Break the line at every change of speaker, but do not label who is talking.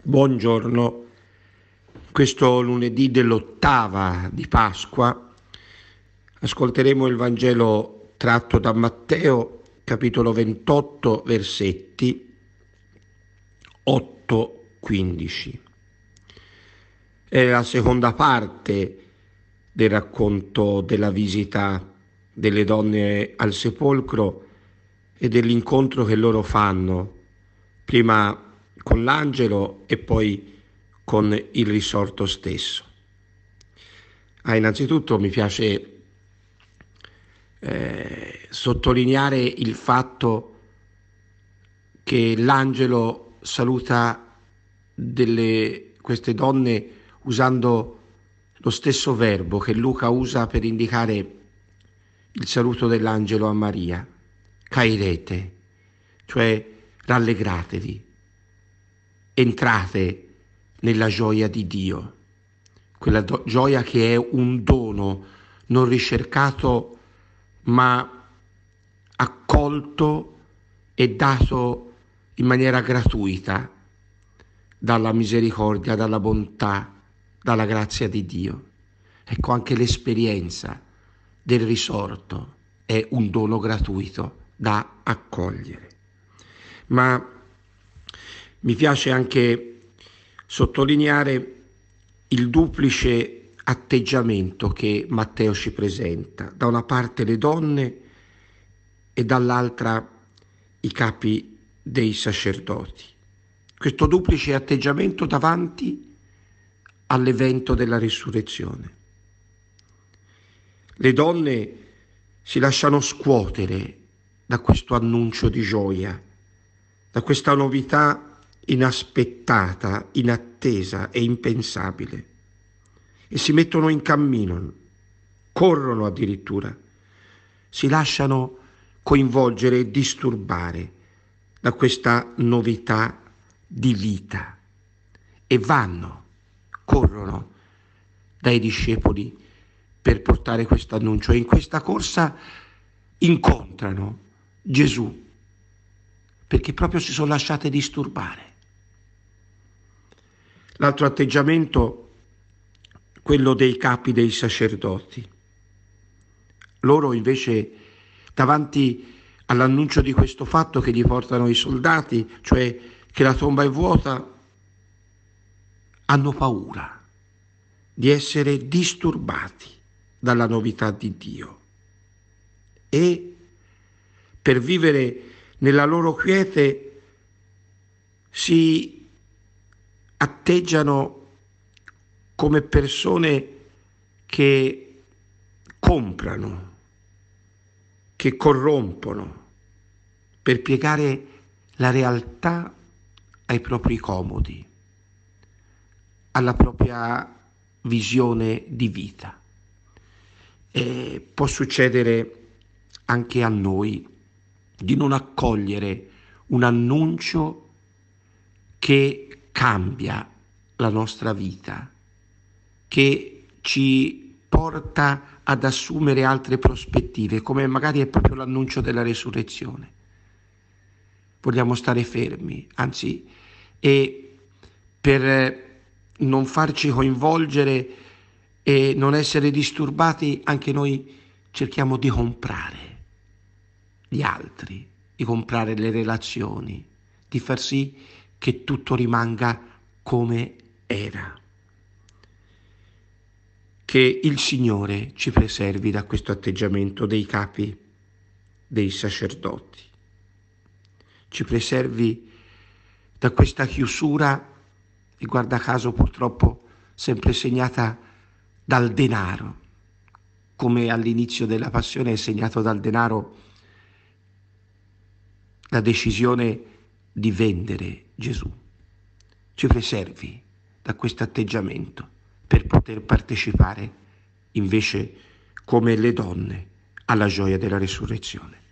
Buongiorno, questo lunedì dell'ottava di Pasqua ascolteremo il Vangelo tratto da Matteo, capitolo 28, versetti 8-15. È la seconda parte del racconto della visita delle donne al sepolcro e dell'incontro che loro fanno prima di con l'angelo e poi con il risorto stesso. Ah, innanzitutto mi piace eh, sottolineare il fatto che l'angelo saluta delle, queste donne usando lo stesso verbo che Luca usa per indicare il saluto dell'angelo a Maria, cairete, cioè rallegratevi, entrate nella gioia di Dio, quella do- gioia che è un dono non ricercato ma accolto e dato in maniera gratuita dalla misericordia, dalla bontà, dalla grazia di Dio. Ecco anche l'esperienza del risorto è un dono gratuito da accogliere. Ma mi piace anche sottolineare il duplice atteggiamento che Matteo ci presenta, da una parte le donne e dall'altra i capi dei sacerdoti. Questo duplice atteggiamento davanti all'evento della risurrezione. Le donne si lasciano scuotere da questo annuncio di gioia, da questa novità inaspettata, inattesa e impensabile. E si mettono in cammino, corrono addirittura, si lasciano coinvolgere e disturbare da questa novità di vita e vanno, corrono dai discepoli per portare questo annuncio e in questa corsa incontrano Gesù perché proprio si sono lasciate disturbare. L'altro atteggiamento, quello dei capi dei sacerdoti. Loro invece davanti all'annuncio di questo fatto che gli portano i soldati, cioè che la tomba è vuota, hanno paura di essere disturbati dalla novità di Dio. E per vivere nella loro quiete si atteggiano come persone che comprano, che corrompono per piegare la realtà ai propri comodi, alla propria visione di vita. E può succedere anche a noi di non accogliere un annuncio che cambia la nostra vita, che ci porta ad assumere altre prospettive, come magari è proprio l'annuncio della resurrezione. Vogliamo stare fermi, anzi, e per eh, non farci coinvolgere e non essere disturbati, anche noi cerchiamo di comprare gli altri, di comprare le relazioni, di far sì che tutto rimanga come era. Che il Signore ci preservi da questo atteggiamento dei capi, dei sacerdoti, ci preservi da questa chiusura, e guarda caso purtroppo sempre segnata dal denaro, come all'inizio della passione è segnato dal denaro la decisione di vendere Gesù. Ci preservi da questo atteggiamento per poter partecipare invece come le donne alla gioia della resurrezione.